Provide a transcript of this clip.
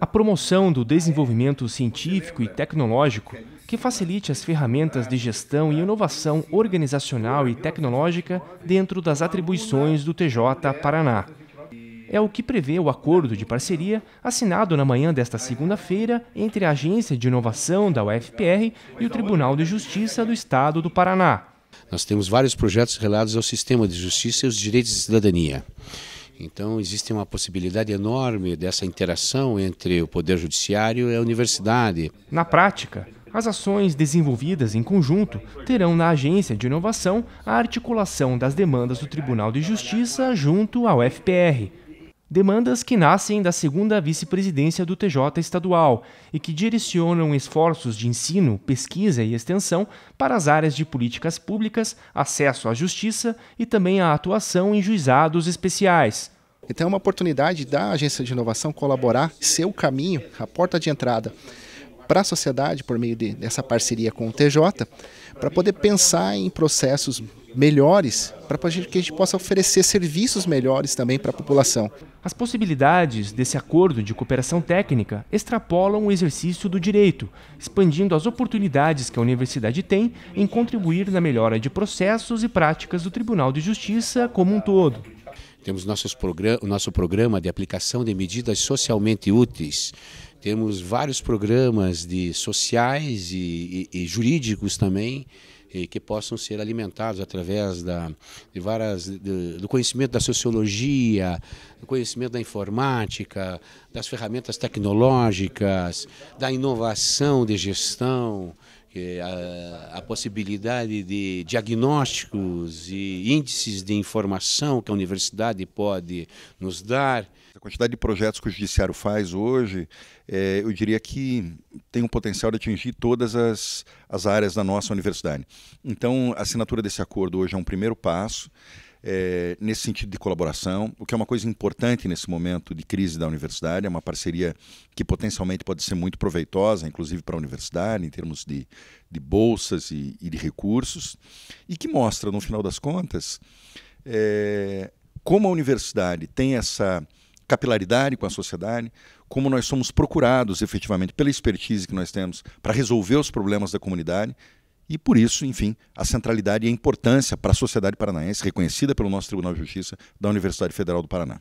a promoção do desenvolvimento científico e tecnológico que facilite as ferramentas de gestão e inovação organizacional e tecnológica dentro das atribuições do TJ Paraná. É o que prevê o acordo de parceria assinado na manhã desta segunda-feira entre a Agência de Inovação da UFPR e o Tribunal de Justiça do Estado do Paraná. Nós temos vários projetos relados ao sistema de justiça e os direitos de cidadania. Então, existe uma possibilidade enorme dessa interação entre o Poder Judiciário e a universidade. Na prática, as ações desenvolvidas em conjunto terão na Agência de Inovação a articulação das demandas do Tribunal de Justiça junto ao FPR. Demandas que nascem da segunda vice-presidência do TJ estadual e que direcionam esforços de ensino, pesquisa e extensão para as áreas de políticas públicas, acesso à justiça e também a atuação em juizados especiais. Então é uma oportunidade da agência de inovação colaborar, ser o caminho, a porta de entrada para a sociedade por meio de, dessa parceria com o TJ, para poder pensar em processos melhores, para que a gente possa oferecer serviços melhores também para a população. As possibilidades desse acordo de cooperação técnica extrapolam o exercício do direito, expandindo as oportunidades que a universidade tem em contribuir na melhora de processos e práticas do Tribunal de Justiça como um todo temos nossos program o nosso programa de aplicação de medidas socialmente úteis, temos vários programas de sociais e, e, e jurídicos também e que possam ser alimentados através da, de várias, de, do conhecimento da sociologia, do conhecimento da informática, das ferramentas tecnológicas, da inovação de gestão. A, a, possibilidade de diagnósticos e índices de informação que a universidade pode nos dar a quantidade de projetos que o judiciário faz hoje, é, eu diria que tem um potencial de atingir todas as, as áreas da nossa universidade. Então, a assinatura desse acordo hoje é um primeiro passo. É, nesse sentido de colaboração, o que é uma coisa importante nesse momento de crise da universidade, é uma parceria que potencialmente pode ser muito proveitosa, inclusive para a universidade, em termos de, de bolsas e, e de recursos, e que mostra, no final das contas, é, como a universidade tem essa capilaridade com a sociedade, como nós somos procurados efetivamente pela expertise que nós temos para resolver os problemas da comunidade e por isso, enfim, a centralidade e a importância para a sociedade paranaense, reconhecida pelo nosso Tribunal de Justiça da Universidade Federal do Paraná.